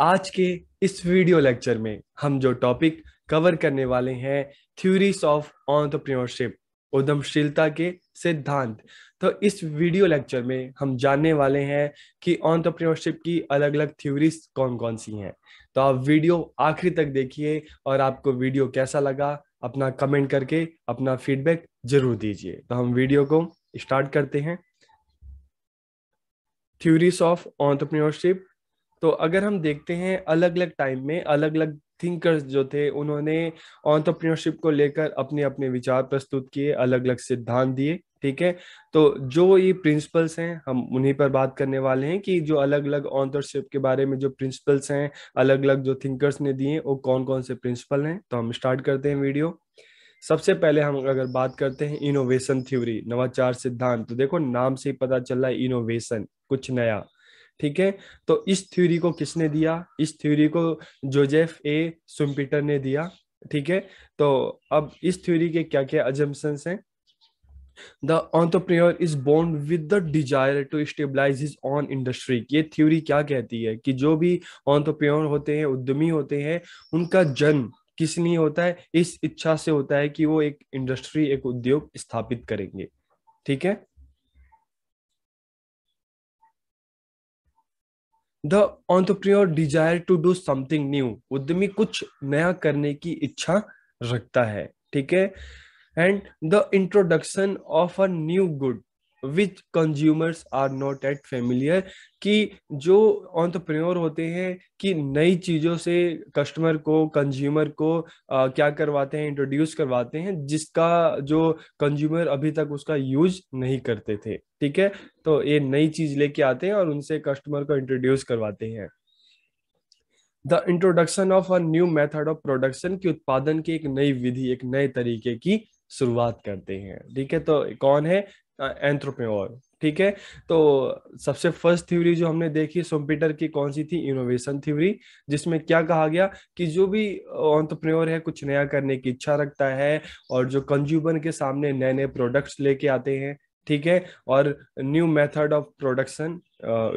आज के इस वीडियो लेक्चर में हम जो टॉपिक कवर करने वाले हैं थ्योरीज ऑफ ऑन्टरप्रिनोरशिप उद्यमशीलता के सिद्धांत तो इस वीडियो लेक्चर में हम जानने वाले हैं कि ऑन्टरप्रिनोरशिप की अलग अलग थ्योरीज कौन कौन सी हैं तो आप वीडियो आखिरी तक देखिए और आपको वीडियो कैसा लगा अपना कमेंट करके अपना फीडबैक जरूर दीजिए तो हम वीडियो को स्टार्ट करते हैं थ्योरीज ऑफ ऑन्टरप्रिनोरशिप तो अगर हम देखते हैं अलग अलग टाइम में अलग अलग थिंकर्स जो थे उन्होंने ऑन्टरप्रीनरशिप को लेकर अपने अपने विचार प्रस्तुत किए अलग अलग सिद्धांत दिए ठीक है तो जो ये प्रिंसिपल्स हैं हम उन्हीं पर बात करने वाले हैं कि जो अलग अलग ऑनरशिप के बारे में जो प्रिंसिपल्स हैं अलग अलग जो थिंकर्स ने दिए वो कौन कौन से प्रिंसिपल हैं तो हम स्टार्ट करते हैं वीडियो सबसे पहले हम अगर बात करते हैं इनोवेशन थ्योरी नवाचार सिद्धांत तो देखो नाम से ही पता चल रहा है इनोवेशन कुछ नया ठीक है तो इस थ्योरी को किसने दिया इस थ्योरी को जोजेफ ए सुम्पीटर ने दिया ठीक है तो अब इस थ्योरी के क्या क्या अजम्पन हैं the entrepreneur is bound with the desire to stabilize his own industry ये थ्योरी क्या कहती है कि जो भी ऑन्टरप्रेन्योर होते हैं उद्यमी होते हैं उनका जन्म किस लिए होता है इस इच्छा से होता है कि वो एक इंडस्ट्री एक उद्योग स्थापित करेंगे ठीक है the entrepreneur desire to do something new उद्यमी कुछ नया करने की इच्छा रखता है ठीक है and the introduction of a new good which consumers are not yet familiar कि जो ऑन्टरप्रेन्योर होते हैं कि नई चीज़ों से कस्टमर को कंज्यूमर को आ, क्या करवाते हैं इंट्रोड्यूस करवाते हैं जिसका जो कंज्यूमर अभी तक उसका यूज नहीं करते थे ठीक है तो ये नई चीज़ लेके आते हैं और उनसे कस्टमर को इंट्रोड्यूस करवाते हैं the introduction of a new method of production की उत्पादन की एक नई विधि एक नए तरीके की शुरुआत करते हैं ठीक है तो कौन है एंट्रप्रेन्योर ठीक है तो सबसे फर्स्ट थ्योरी जो हमने देखी सोम्पीटर की कौन सी थी इनोवेशन थ्योरी जिसमें क्या कहा गया कि जो भी ऑन्टरप्रेन्योर है कुछ नया करने की इच्छा रखता है और जो कंज्यूमर के सामने नए नए प्रोडक्ट्स लेके आते हैं ठीक है और न्यू मेथड ऑफ प्रोडक्शन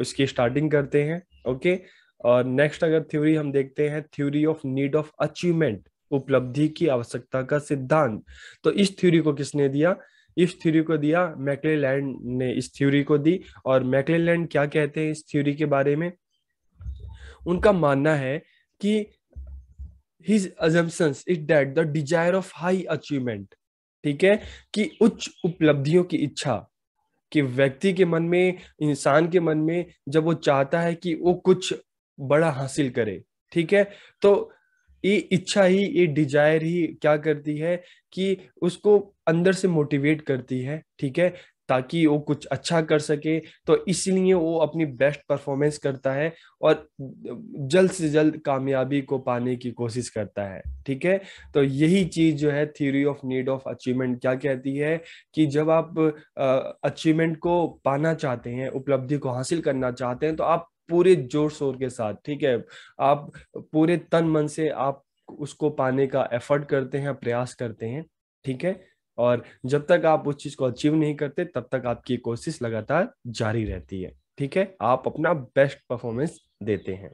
उसकी स्टार्टिंग करते हैं ओके और नेक्स्ट अगर थ्योरी हम देखते हैं theory of need of achievement उपलब्धि की आवश्यकता का सिद्धांत तो इस थ्योरी को किसने दिया इस थ्योरी को दिया मैकलेलैंड ने इस थ्योरी को दी और मैकलेलैंड क्या कहते हैं इस थ्योरी के बारे में उनका मानना है कि his assumptions is that the desire of high achievement ठीक है कि उच्च उपलब्धियों की इच्छा कि व्यक्ति के मन में इंसान के मन में जब वो चाहता है कि वो कुछ बड़ा हासिल करे ठीक है तो ये इच्छा ही ये डिजायर ही क्या करती है कि उसको अंदर से मोटिवेट करती है ठीक है ताकि वो कुछ अच्छा कर सके तो इसलिए वो अपनी बेस्ट परफॉर्मेंस करता है और जल्द से जल्द कामयाबी को पाने की कोशिश करता है ठीक है तो यही चीज जो है theory of need of achievement क्या कहती है कि जब आप अचीवमेंट को पाना चाहते हैं उपलब्धि को हासिल करना चाहते हैं तो आप पूरे जोर शोर के साथ ठीक है आप पूरे तन मन से आप उसको पाने का एफर्ट करते हैं प्रयास करते हैं ठीक है और जब तक आप उस चीज को अचीव नहीं करते तब तक आपकी कोशिश लगातार जारी रहती है ठीक है आप अपना बेस्ट परफॉर्मेंस देते हैं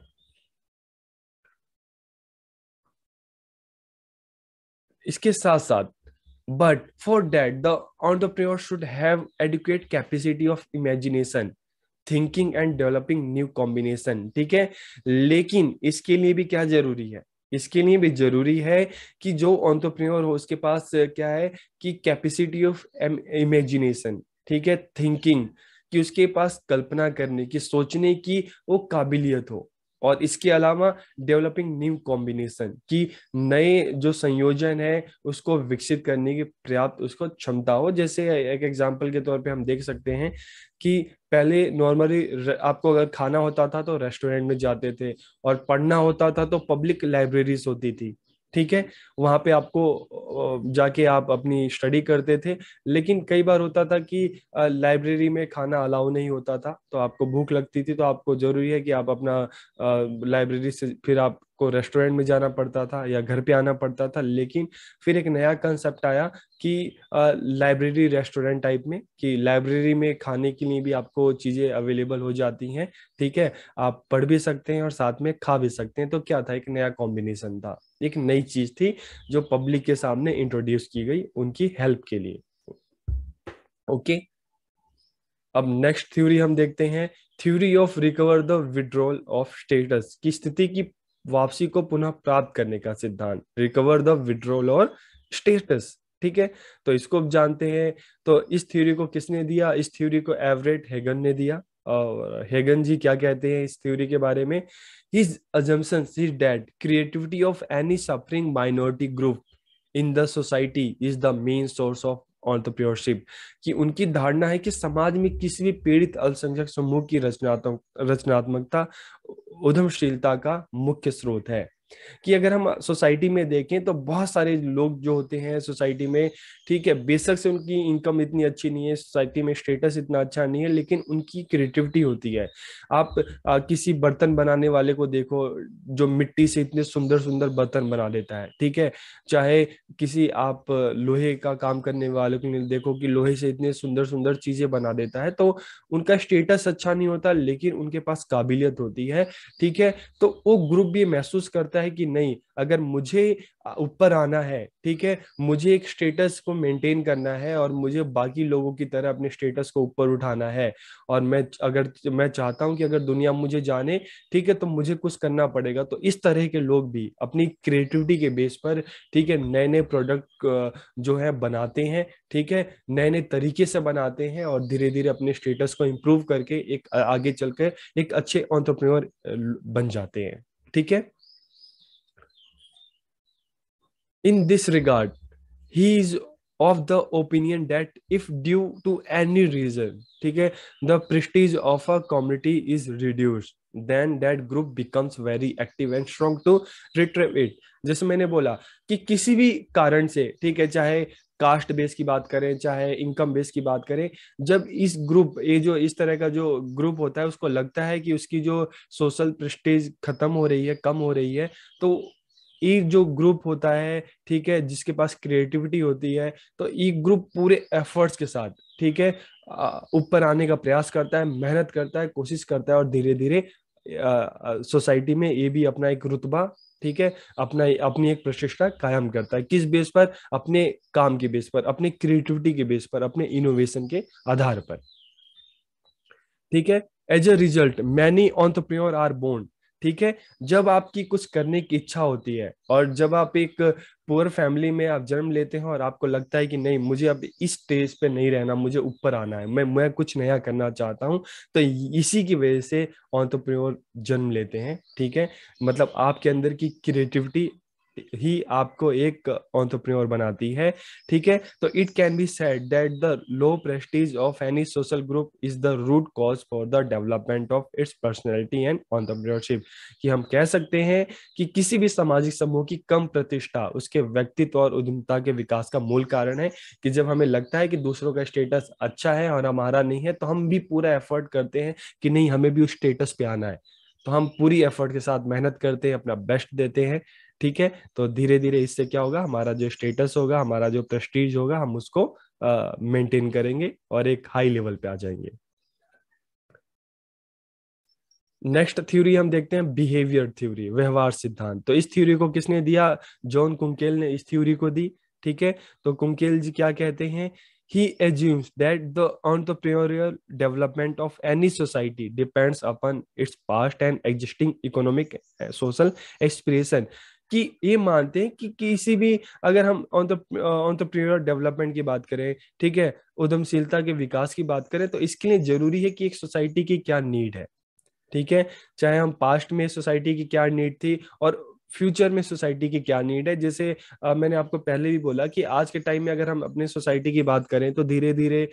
इसके साथ साथ but for that the entrepreneur should have adequate capacity of imagination thinking and developing new combination ठीक है लेकिन इसके लिए भी क्या जरूरी है इसके लिए भी जरूरी है कि जो ऑन्टरप्रिन्योर हो उसके पास क्या है कि कैपेसिटी ऑफ इमेजिनेशन ठीक है थिंकिंग कि उसके पास कल्पना करने की सोचने की वो काबिलियत हो और इसके अलावा डेवलपिंग न्यू कॉम्बिनेशन कि नए जो संयोजन है उसको विकसित करने की पर्याप्त उसको क्षमता हो जैसे एक एग्जाम्पल के तौर पे हम देख सकते हैं कि पहले नॉर्मली आपको अगर खाना होता था तो रेस्टोरेंट में जाते थे और पढ़ना होता था तो पब्लिक लाइब्रेरीज होती थी ठीक है वहां पे आपको जाके आप अपनी स्टडी करते थे लेकिन कई बार होता था कि लाइब्रेरी में खाना अलाउ नहीं होता था तो आपको भूख लगती थी तो आपको जरूरी है कि आप अपना लाइब्रेरी से फिर आप को रेस्टोरेंट में जाना पड़ता था या घर पे आना पड़ता था लेकिन फिर एक नया कंसेप्ट आया कि लाइब्रेरी रेस्टोरेंट टाइप में कि लाइब्रेरी में खाने के लिए भी आपको चीज़ें अवेलेबल हो जाती हैं ठीक है आप पढ़ भी सकते हैं और साथ में खा भी सकते हैं तो क्या था एक नया कॉम्बिनेशन था एक नई चीज़ थी जो पब्लिक के सामने इंट्रोड्यूस की गई उनकी हेल्प के लिए ओके अब नेक्स्ट थ्योरी हम देखते हैं theory of recover the withdrawal of status की स्थिति की वापसी को पुनः प्राप्त करने का सिद्धांत रिकवर द विड्रोल और स्टेटस ठीक है तो इसको आप जानते हैं तो इस थ्योरी को किसने दिया इस थ्योरी को एवरेट हेगन ने दिया और हेगन जी क्या कहते हैं इस थ्योरी के बारे में his assumption is that creativity of any suffering minority group in the society is the main source of entrepreneurship कि उनकी धारणा है कि समाज में किसी भी पीड़ित अल्पसंख्यक समूह की रचनात्मक रचनात्मकता उद्यमशीलता का मुख्य स्रोत है कि अगर हम सोसाइटी में देखें तो बहुत सारे लोग जो होते हैं सोसाइटी में ठीक है बेशक से उनकी इनकम इतनी अच्छी नहीं है सोसाइटी में स्टेटस इतना अच्छा नहीं है लेकिन उनकी क्रिएटिविटी होती है आप आ, किसी बर्तन बनाने वाले को देखो जो मिट्टी से इतने सुंदर सुंदर बर्तन बना लेता है ठीक है चाहे किसी आप लोहे का काम करने वाले को देखो कि लोहे से इतने सुंदर सुंदर चीजें बना देता है तो उनका स्टेटस अच्छा नहीं होता लेकिन उनके पास काबिलियत होती है ठीक है तो वो ग्रुप भी महसूस करता है लगता है कि नहीं अगर मुझे ऊपर आना है ठीक है मुझे एक स्टेटस को मेंटेन करना है और मुझे बाकी लोगों की तरह अपने स्टेटस को ऊपर उठाना है और मैं अगर मैं चाहता हूं कि अगर दुनिया मुझे जाने ठीक है तो मुझे कुछ करना पड़ेगा तो इस तरह के लोग भी अपनी क्रिएटिविटी के बेस पर ठीक है नए नए प्रोडक्ट जो है बनाते हैं ठीक है नए नए तरीके से बनाते हैं और धीरे धीरे अपने स्टेटस को इम्प्रूव करके एक आगे चल एक अच्छे ऑन्टरप्रनोर बन जाते हैं ठीक है in this regard he is of the opinion that if due to any reason ठीक है the prestige of a community is reduced then that group becomes very active and strong to retrieve it जैसे मैंने बोला कि किसी भी कारण से ठीक है चाहे कास्ट बेस की बात करें चाहे इनकम बेस की बात करें जब इस ग्रुप ये जो इस तरह का जो ग्रुप होता है उसको लगता है कि उसकी जो सोशल प्रेस्टीज खत्म हो रही है कम हो रही है तो एक जो ग्रुप होता है ठीक है जिसके पास क्रिएटिविटी होती है तो एक ग्रुप पूरे एफर्ट्स के साथ ठीक है ऊपर आने का प्रयास करता है मेहनत करता है कोशिश करता है और धीरे धीरे सोसाइटी में ये भी अपना एक रुतबा ठीक है अपना अपनी एक प्रतिष्ठा कायम करता है किस बेस पर अपने काम के बेस पर अपने क्रिएटिविटी के बेस पर अपने इनोवेशन के आधार पर ठीक है as a result many entrepreneur are born ठीक है जब आपकी कुछ करने की इच्छा होती है और जब आप एक पुअर फैमिली में आप जन्म लेते हैं और आपको लगता है कि नहीं मुझे अब इस स्टेज पे नहीं रहना मुझे ऊपर आना है मैं मैं कुछ नया करना चाहता हूं तो इसी की वजह से ऑन्टरप्रेन्योर जन्म लेते हैं ठीक है मतलब आपके अंदर की क्रिएटिविटी ही आपको एक ऑन्टरप्रेन्योर बनाती है ठीक है तो it can be said that the low prestige of any social group is the root cause for the development of its personality and entrepreneurship कि हम कह सकते हैं कि किसी भी सामाजिक समूह की कम प्रतिष्ठा उसके व्यक्तित्व और उद्यमता के विकास का मूल कारण है कि जब हमें लगता है कि दूसरों का स्टेटस अच्छा है और हमारा नहीं है तो हम भी पूरा एफर्ट करते हैं कि नहीं हमें भी उस स्टेटस पे आना है तो हम पूरी एफर्ट के साथ मेहनत करते हैं अपना बेस्ट देते हैं ठीक है तो धीरे धीरे इससे क्या होगा हमारा जो स्टेटस होगा हमारा जो प्रेस्टीज होगा हम उसको मेंटेन करेंगे और एक हाई लेवल पे आ जाएंगे नेक्स्ट थ्योरी हम देखते हैं बिहेवियर थ्योरी व्यवहार सिद्धांत तो इस थ्योरी को किसने दिया जॉन कुंकेल ने इस थ्योरी को दी ठीक है तो कुंकेल जी क्या कहते हैं he assumes that the entrepreneurial development of any society depends upon its past and existing economic social expression कि ये मानते हैं कि किसी भी अगर हम ऑन्टरप्रीनियर डेवलपमेंट की बात करें ठीक है उद्यमशीलता के विकास की बात करें तो इसके लिए जरूरी है कि एक सोसाइटी की क्या नीड है ठीक है चाहे हम पास्ट में सोसाइटी की क्या नीड थी और फ्यूचर में सोसाइटी की क्या नीड है जैसे आ, मैंने आपको पहले भी बोला कि आज के टाइम में अगर हम अपने सोसाइटी की बात करें तो धीरे धीरे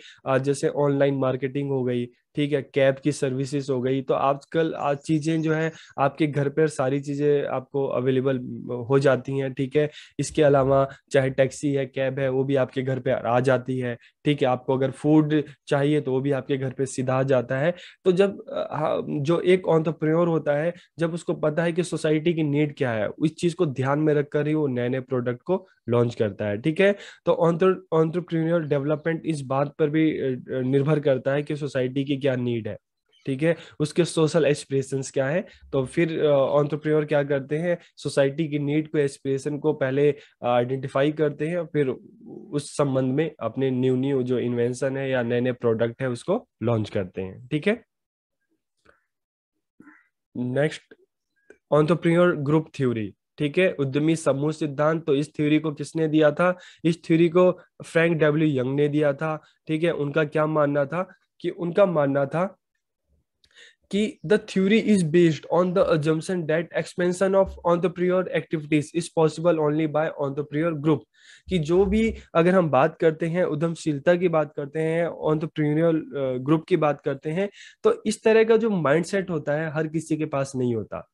जैसे ऑनलाइन मार्केटिंग हो गई ठीक है कैब की सर्विसेज हो गई तो आजकल आज चीजें जो है आपके घर पर सारी चीजें आपको अवेलेबल हो जाती हैं ठीक है इसके अलावा चाहे टैक्सी है कैब है वो भी आपके घर पे आ जाती है ठीक है आपको अगर फूड चाहिए तो वो भी आपके घर पे सीधा आ जाता है तो जब हाँ, जो एक ऑन्टरप्रेन्योर होता है जब उसको पता है कि सोसाइटी की नीड क्या है उस चीज को ध्यान में रखकर ही वो नए नए प्रोडक्ट को लॉन्च करता है ठीक है तो ऑन्टरप्रीनियर डेवलपमेंट इस बात पर भी निर्भर करता है कि सोसाइटी की क्या नीड है ठीक है उसके सोशल एक्सप्रेशन क्या है तो फिर ऑन्टरप्रेन्योर क्या करते हैं सोसाइटी की नीड को एक्सप्रेशन को पहले आइडेंटिफाई करते हैं फिर उस संबंध में अपने न्यू न्यू जो इन्वेंशन है या नए नए प्रोडक्ट है उसको लॉन्च करते हैं ठीक है नेक्स्ट ऑन्टरप्रेन्योर ग्रुप थ्योरी ठीक है उद्यमी समूह सिद्धांत तो इस थ्योरी को किसने दिया था इस थ्योरी को फ्रैंक डब्ल्यू यंग ने दिया था ठीक है उनका क्या मानना था कि उनका मानना था कि the theory is based on the assumption that expansion of entrepreneur activities is possible only by entrepreneur group कि जो भी अगर हम बात करते हैं उद्यमशीलता की बात करते हैं ऑन्टरप्रीनियर ग्रुप uh, की बात करते हैं तो इस तरह का जो माइंडसेट होता है हर किसी के पास नहीं होता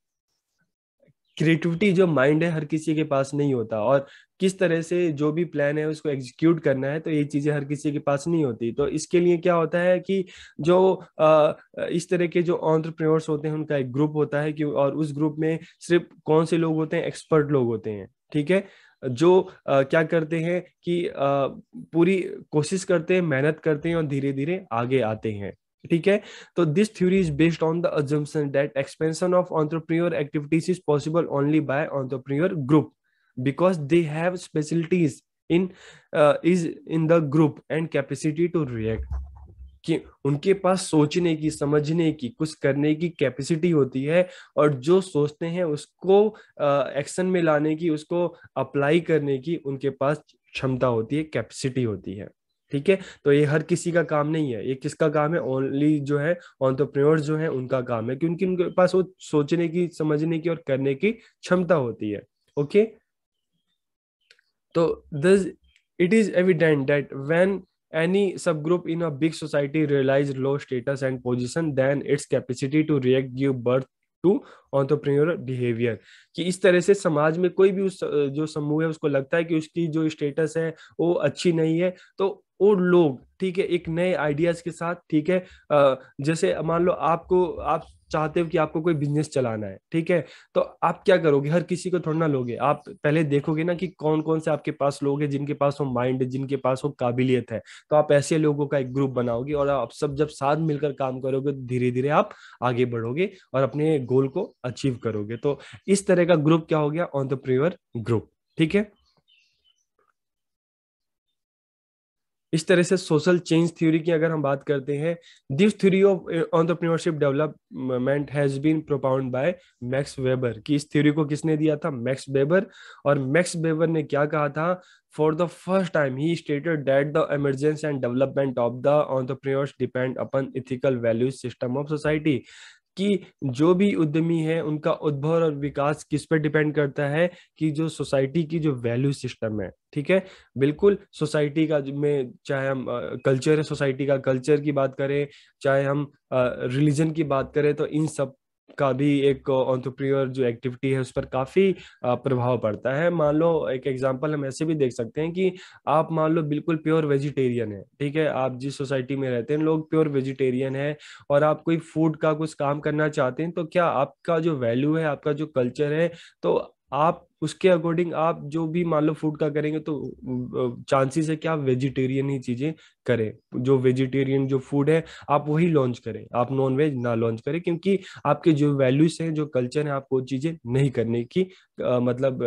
क्रिएटिविटी जो माइंड है हर किसी के पास नहीं होता और किस तरह से जो भी प्लान है उसको एग्जीक्यूट करना है तो ये चीजें हर किसी के पास नहीं होती तो इसके लिए क्या होता है कि जो इस तरह के जो ऑन्टरप्रेन्योर्स होते हैं उनका एक ग्रुप होता है कि और उस ग्रुप में सिर्फ कौन से लोग होते हैं एक्सपर्ट लोग होते हैं ठीक है जो आ, क्या करते हैं कि आ, पूरी कोशिश करते हैं मेहनत करते हैं और धीरे धीरे आगे आते हैं ठीक है तो this theory is based on the assumption that expansion of entrepreneur activities is possible only by entrepreneur group because they have specialities in is in the group and capacity to react कि उनके पास सोचने की समझने की कुछ करने की capacity होती है और जो सोचते हैं उसको एक्शन uh, में लाने की उसको अप्लाई करने की उनके पास क्षमता होती है कैपेसिटी होती है ठीक है तो ये हर किसी का काम नहीं है ये किसका काम है ओनली जो है ऑन्टरप्रेन्योर जो है उनका काम है क्योंकि उनके पास वो सोचने की समझने की और करने की क्षमता होती है ओके तो this it is evident that when any sub group in a big society realize low status and position then its capacity to react give birth to entrepreneur behaviour कि इस तरह से समाज में कोई भी उस जो समूह है उसको लगता है कि उसकी जो स्टेटस है वो अच्छी नहीं है तो और लोग ठीक है एक नए आइडियाज के साथ ठीक है जैसे मान लो आपको आप चाहते हो कि आपको कोई बिजनेस चलाना है ठीक है तो आप क्या करोगे हर किसी को थोड़ा ना लोगे आप पहले देखोगे ना कि कौन कौन से आपके पास लोग हैं जिनके पास वो माइंड है जिनके पास वो काबिलियत है तो आप ऐसे लोगों का एक ग्रुप बनाओगे और आप सब जब साथ मिलकर काम करोगे तो धीरे धीरे आप आगे बढ़ोगे और अपने गोल को अचीव करोगे तो इस तरह का ग्रुप क्या हो गया ऑन्टरप्रेन्योर ग्रुप ठीक है इस तरह से सोशल चेंज थ्योरी की अगर हम बात करते हैं this theory of entrepreneurship development has been propound by Max Weber की इस थ्योरी को किसने दिया था मैक्स वेबर और मैक्स वेबर ने क्या कहा था for the first time he stated that the emergence and development of the entrepreneurs depend upon ethical values system of society कि जो भी उद्यमी है उनका उद्भव और विकास किस पर डिपेंड करता है कि जो सोसाइटी की जो वैल्यू सिस्टम है ठीक है बिल्कुल सोसाइटी का में चाहे हम कल्चर है सोसाइटी का कल्चर की बात करें चाहे हम रिलीजन की बात करें तो इन सब का भी एक ऑन्टरप्रियर जो एक्टिविटी है उस पर काफ़ी प्रभाव पड़ता है मान लो एक एग्जांपल हम ऐसे भी देख सकते हैं कि आप मान लो बिल्कुल प्योर वेजिटेरियन है ठीक है आप जिस सोसाइटी में रहते हैं लोग प्योर वेजिटेरियन है और आप कोई फूड का कुछ काम करना चाहते हैं तो क्या आपका जो वैल्यू है आपका जो कल्चर है तो आप उसके अकॉर्डिंग आप जो भी मान लो फूड का करेंगे तो चांसेस है कि आप वेजिटेरियन ही चीजें करें जो वेजिटेरियन जो फूड है आप वही लॉन्च करें आप नॉन वेज ना लॉन्च करें क्योंकि आपके जो वैल्यूज हैं जो कल्चर है आपको चीजें नहीं करने की आ, मतलब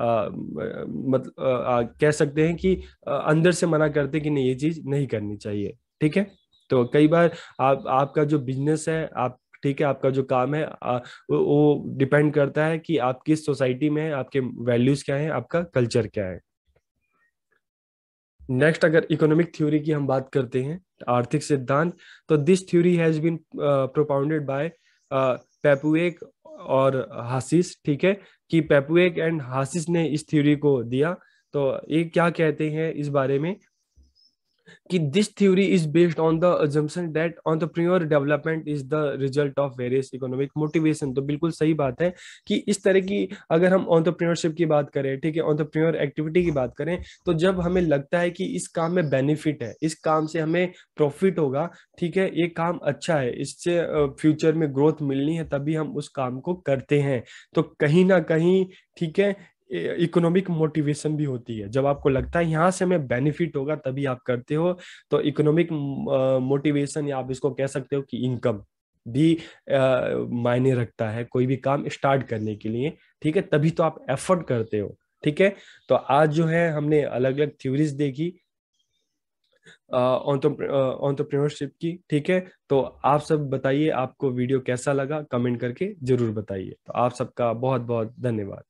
आ, मत, आ, कह सकते हैं कि आ, अंदर से मना करते कि नहीं ये चीज नहीं करनी चाहिए ठीक है तो कई बार आप आपका जो बिजनेस है आप ठीक है आपका जो काम है वो डिपेंड करता है कि आप किस सोसाइटी में आपके वैल्यूज क्या है आपका कल्चर क्या है नेक्स्ट अगर इकोनॉमिक थ्योरी की हम बात करते हैं आर्थिक सिद्धांत तो this theory has been propounded by Papanek और हासिस ठीक है कि पेपुएक एंड हासिस ने इस थ्योरी को दिया तो ये क्या कहते हैं इस बारे में कि this theory is based on the assumption that on development is the result of various economic motivation तो बिल्कुल सही बात है कि इस तरह की अगर हम ऑन्टरप्रीनरशिप की बात करें ठीक है ऑन्टरप्रीनर एक्टिविटी की बात करें तो जब हमें लगता है कि इस काम में बेनिफिट है इस काम से हमें प्रॉफिट होगा ठीक है ये काम अच्छा है इससे फ्यूचर में ग्रोथ मिलनी है तभी हम उस काम को करते हैं तो कहीं ना कहीं ठीक है इकोनॉमिक मोटिवेशन भी होती है जब आपको लगता है यहाँ से हमें बेनिफिट होगा तभी आप करते हो तो इकोनॉमिक मोटिवेशन या आप इसको कह सकते हो कि इनकम भी मायने रखता है कोई भी काम स्टार्ट करने के लिए ठीक है तभी तो आप एफर्ट करते हो ठीक है तो आज जो है हमने अलग अलग थ्योरीज देखी ऑन्टरप्रेन्योरशिप की ठीक है तो आप सब बताइए आपको वीडियो कैसा लगा कमेंट करके जरूर बताइए तो आप सबका बहुत बहुत धन्यवाद